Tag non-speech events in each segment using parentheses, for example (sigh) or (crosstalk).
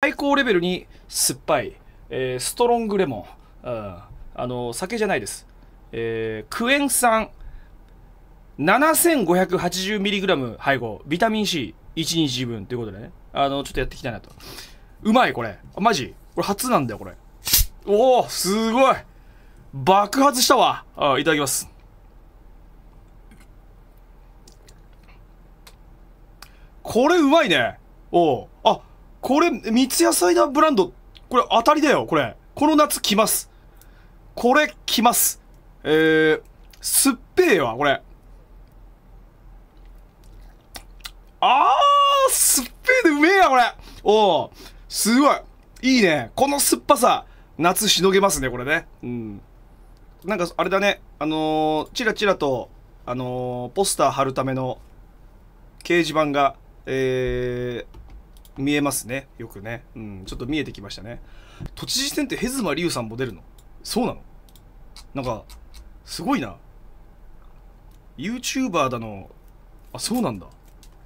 最高レベルに酸っぱい、えー、ストロングレモン、あの酒じゃないです、えー、クエン酸 7580mg 配合ビタミン C1 日分ということでねあのちょっとやっていきたいなとうまいこれマジこれ初なんだよこれおおすごい爆発したわあいただきますこれうまいねおおあこれ、三ツ矢サイダーブランド、これ当たりだよ、これ。この夏来ます。これ来ます。えー、すっぺいわ、これ。あー、すっぺい、でうめえや、これ。おー、すごい。いいね。この酸っぱさ、夏しのげますね、これね。うん。なんか、あれだね。あのー、チラチラと、あのー、ポスター貼るための掲示板が、えー、見えますねよくねうんちょっと見えてきましたね都知事選ってヘズマリュウさんも出るのそうなのなんかすごいな YouTuber だのあそうなんだ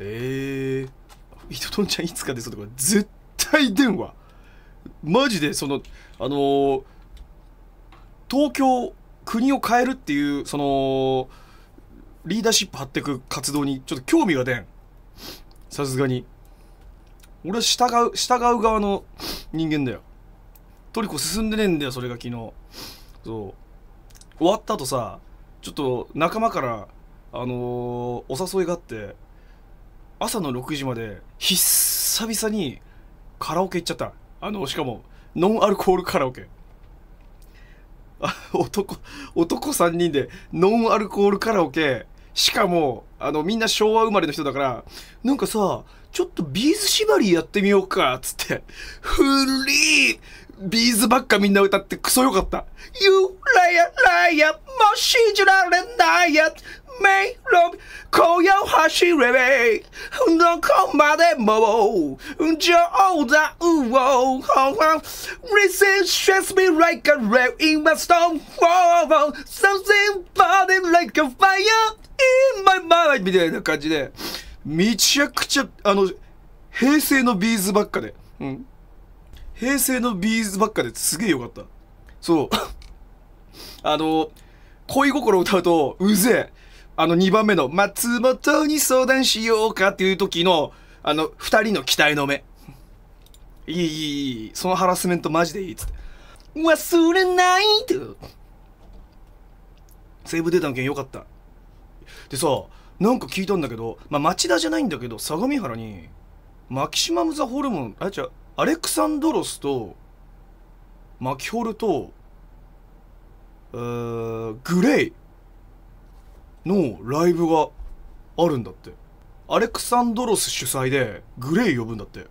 ええー、ひととんちゃんいつか出そうとか絶対出んわマジでそのあのー、東京国を変えるっていうそのリーダーシップ張ってく活動にちょっと興味が出んさすがに俺は従う、従う側の人間だよ。トリコ進んでねえんだよ、それが昨日。そう。終わった後さ、ちょっと仲間から、あのー、お誘いがあって、朝の6時まで、久々にカラオケ行っちゃった。あの、しかも、ノンアルコールカラオケ。男、男3人で、ノンアルコールカラオケ、しかも、あの、みんな昭和生まれの人だから、なんかさ、ちょっとビーズ縛りやってみようか、つって。フリービーズばっかみんな歌ってクソよかった。ゆらやらや、も信じられないや、メイロビ今夜走れどこまでも冗談をリセンシャスミ like a rail in my storm something burning like a fire in my mind みたいな感じでめちゃくちゃあの平成のビーズばっかで、うん、平成のビーズばっかですげえよかったそうあの恋心歌うとうぜえあの、2番目の、松本に相談しようかっていう時の、あの、2人の期待の目。いい、いい、いい、そのハラスメントマジでいいっつって。忘れないってセーブデータの件よかった。でさ、なんか聞いたんだけど、まあ、町田じゃないんだけど、相模原に、マキシマム・ザ・ホルモン、あれ違う、アレクサンドロスと、マキホルと、うー、グレイのライブがあるんだって。アレクサンドロス主催でグレイ呼ぶんだって。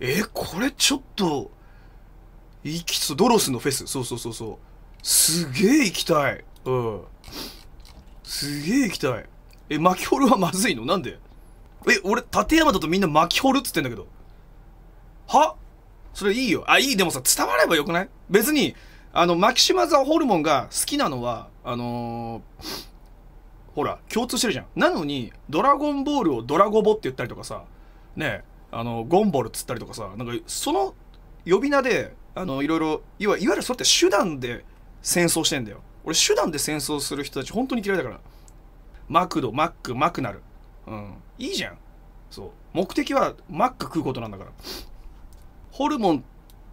えこれちょっと、行きそう。ドロスのフェス。そうそうそうそう。すげえ行きたい。うん。すげえ行きたい。え、マキホルはまずいのなんでえ、俺、立山だとみんなマキホルっつってんだけど。はそれいいよ。あ、いい。でもさ、伝わればよくない別に、あの、マキシマザホルモンが好きなのは、あのーほら、共通してるじゃん。なのに、ドラゴンボールをドラゴボって言ったりとかさ、ね、あの、ゴンボルっつったりとかさ、なんか、その呼び名で、あの、いろいろ、いわゆるそれって手段で戦争してんだよ。俺、手段で戦争する人たち本当に嫌いだから。マクド、マック、マクなる。うん。いいじゃん。そう。目的はマック食うことなんだから。ホルモンっ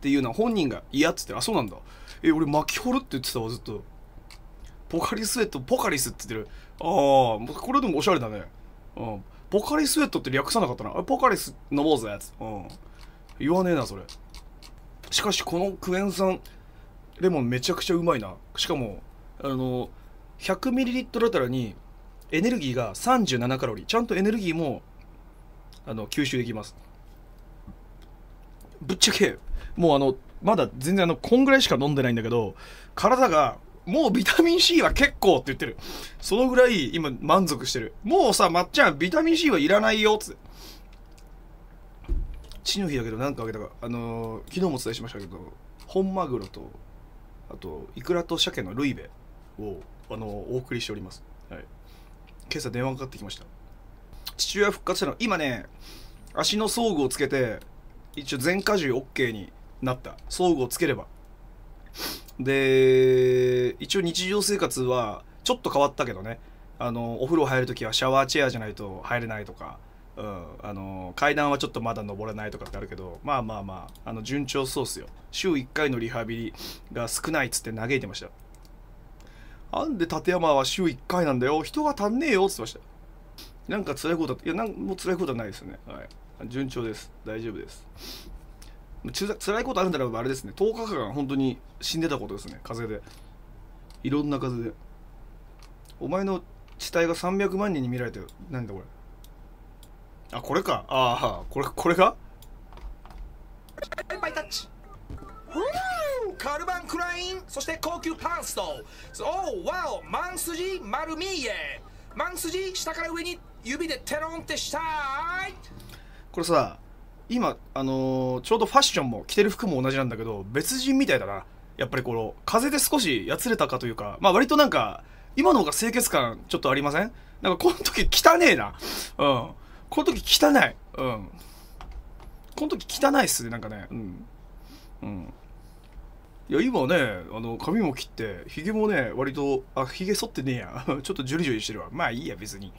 ていうのは本人が嫌っつって、あ、そうなんだ。え、俺、巻きホルって言ってたわ、ずっと。ポカリスエット、ポカリスって言ってる。ああ、これでもおしゃれだね。うん。ポカリスエットって略さなかったな。ポカリス飲もうぜ、やつ。うん。言わねえな、それ。しかし、このクエン酸、レモンめちゃくちゃうまいな。しかも、あの、100ml あたりにエネルギーが37カロリー。ちゃんとエネルギーも、あの、吸収できます。ぶっちゃけ、もうあの、まだ全然あの、こんぐらいしか飲んでないんだけど、体がもうビタミン C は結構って言ってる。そのぐらい今満足してる。もうさ、まっちゃん、ビタミン C はいらないよ、つって。の日だけど何かあげたか、あのー、昨日もお伝えしましたけど、本マグロと、あと、イクラと鮭のルイベを、あのー、お送りしております。はい。今朝電話かかってきました。父親復活したの、今ね、足の装具をつけて、一応全荷重 OK になった。装具をつければ。で一応日常生活はちょっと変わったけどねあのお風呂入る時はシャワーチェアじゃないと入れないとか、うん、あの階段はちょっとまだ登れないとかってあるけどまあまあまああの順調そうっすよ週1回のリハビリが少ないっつって嘆いてましたなんで立山は週1回なんだよ人が足んねえよっつってましたなんか辛いこといやなんも辛いことはないですよねはい順調です大丈夫ですつ辛いことあるんだらあれですね10日間本当に死んでたことですね風邪でいろんな風でお前の死体が300万人に見られてるなんだこれあこれかああこれこれがタッチカルバン・クラインそして高級パンストおおわおマンスジマルミーエマンスジ下から上に指でテロンってしたいこれさ今、あのー、ちょうどファッションも着てる服も同じなんだけど別人みたいだなやっぱりこの風で少しやつれたかというかまあ割となんか今の方が清潔感ちょっとありませんなんかこの時汚ねえなうんこの時汚いうんこの時汚いっすねなんかねうんうんいや今ねあの髪も切ってひげもね割とあひげ剃ってねえや (laughs) ちょっとジュリジュリしてるわまあいいや別に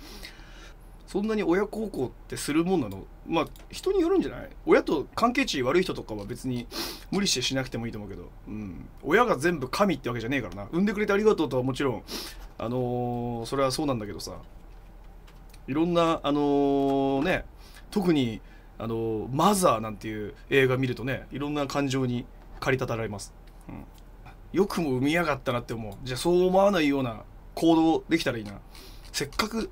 そんなに親孝行ってするもんなのまあ人によるんじゃない親と関係値悪い人とかは別に無理してしなくてもいいと思うけど、うん、親が全部神ってわけじゃねえからな産んでくれてありがとうとはもちろんあのー、それはそうなんだけどさいろんなあのー、ね特にあのー、マザーなんていう映画見るとねいろんな感情に駆り立たられます、うん、よくも産みやがったなって思うじゃあそう思わないような行動できたらいいなせっかく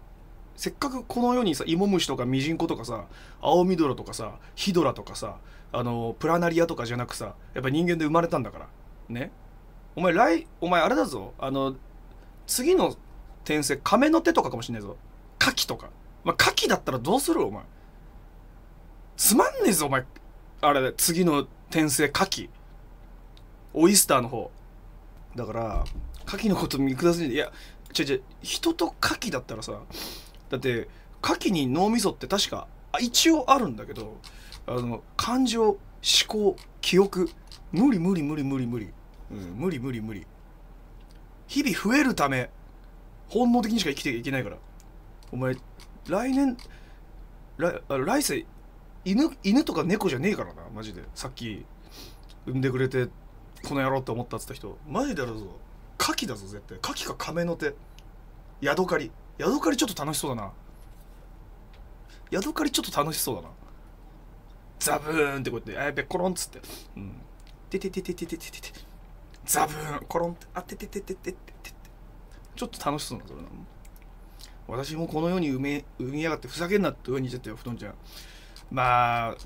せっかくこの世にさイモムシとかミジンコとかさアオミドロとかさヒドラとかさあのプラナリアとかじゃなくさやっぱ人間で生まれたんだからねお前来お前あれだぞあの次の転生亀の手とかかもしんないぞカキとかまあ、カキだったらどうするお前つまんねえぞお前あれ次の転生カキオイスターの方だからカキのこと見下すんいや違う違う人とカキだったらさだって牡蠣に脳みそって確か一応あるんだけどあの感情思考記憶無理無理無理無理無理、うん、無理無理無理日々増えるため本能的にしか生きていけないからお前来年来来世犬犬とか猫じゃねえからなマジでさっき産んでくれてこの野郎って思ったっつった人マジでろぞ牡蠣だぞ絶対牡蠣か亀の手ヤドカリヤドカリちょっと楽しそうだなヤドカリちょっと楽しそうだなザブーンってこうやってあやべコロンっつってうんてててててててててザブーンコロンってあてててててててちょっと楽しそうなそれな私もこの世に埋め埋めやがってふざけんなって上にいっちゃったよ布団ちゃんまあ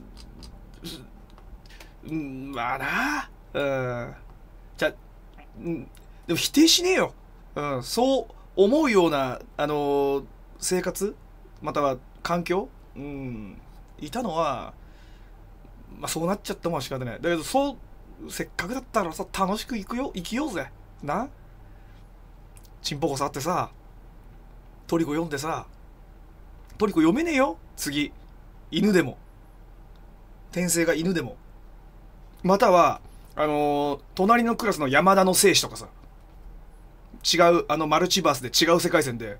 うんまあなうんじゃうんでも否定しねえようんそう思うような、あの生活または環境、うん、いたのは、まあ、そうなっちゃったもんは仕方ないだけどそうせっかくだったらさ楽しく行くよ生きようぜなちんぽこ触ってさトリコ読んでさトリコ読めねえよ次犬でも転生が犬でもまたはあのー、隣のクラスの山田の精子とかさ違う、あのマルチバースで違う世界線で、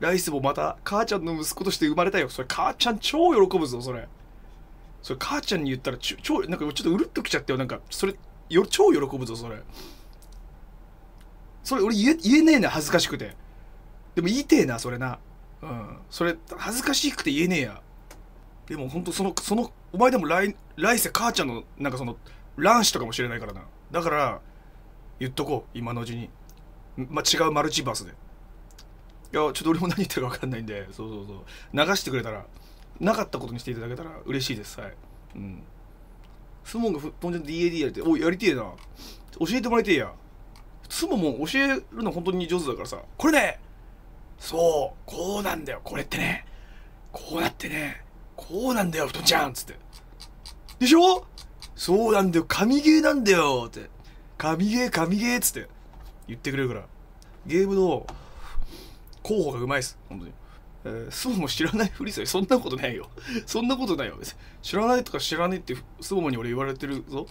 ライスもまた母ちゃんの息子として生まれたよ。それ母ちゃん超喜ぶぞ、それ。それ母ちゃんに言ったらちょ、超、なんかちょっとうるっときちゃったよ。なんか、それ、よ超喜ぶぞ、それ。それ俺言え言えねえな、恥ずかしくて。でも言いてえな、それな。うん。それ、恥ずかしくて言えねえや。でも本当その、その、お前でも来、来世母ちゃんの、なんかその、卵子とかもしれないからな。だから、言っとこう、今のうちに。まあ、違うマルチバースで。いや、ちょっと俺も何言ってるか分かんないんで、そうそうそう。流してくれたら、なかったことにしていただけたら嬉しいです。はい。うん。スモンがふ飛ンじゃっ DAD やりて、おやりてえな。教えてもらいてえや。スモも教えるの本当に上手だからさ、これね、そう、こうなんだよ、これってね。こうなってね、こうなんだよ、太ちゃんっつって。でしょそうなんだよ、神ゲーなんだよって。神ゲー、神ゲーつって。言ってくれるからゲームの候補がうまいです本当に、えー、スモも知らないふりするそんなことないよそんなことないよ別に知らないとか知らないってスモモに俺言われてるぞ